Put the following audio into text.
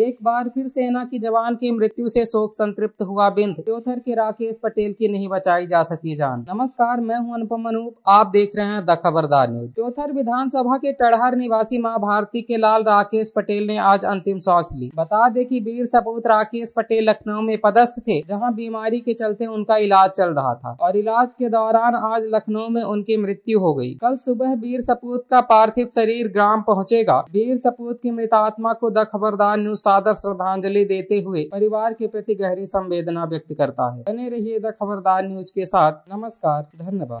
एक बार फिर सेना की जवान की मृत्यु से शोक संतृप्त हुआ बिंद द्योथर के राकेश पटेल की नहीं बचाई जा सकी जान नमस्कार मैं हूं अनुपम अनूप आप देख रहे हैं द खबरदार न्यूज द्योथर विधानसभा के टड़हर निवासी माँ भारती के लाल राकेश पटेल ने आज अंतिम सांस ली बता दे की वीर सपूत राकेश पटेल लखनऊ में पदस्थ थे जहाँ बीमारी के चलते उनका इलाज चल रहा था और इलाज के दौरान आज लखनऊ में उनकी मृत्यु हो गयी कल सुबह वीर सपूत का पार्थिव शरीर ग्राम पहुँचेगा वीर सपूत की मृतात्मा को द खबरदार न्यूज सादर श्रद्धांजलि देते हुए परिवार के प्रति गहरी संवेदना व्यक्त करता है बने रहिए द खबरदार न्यूज के साथ नमस्कार धन्यवाद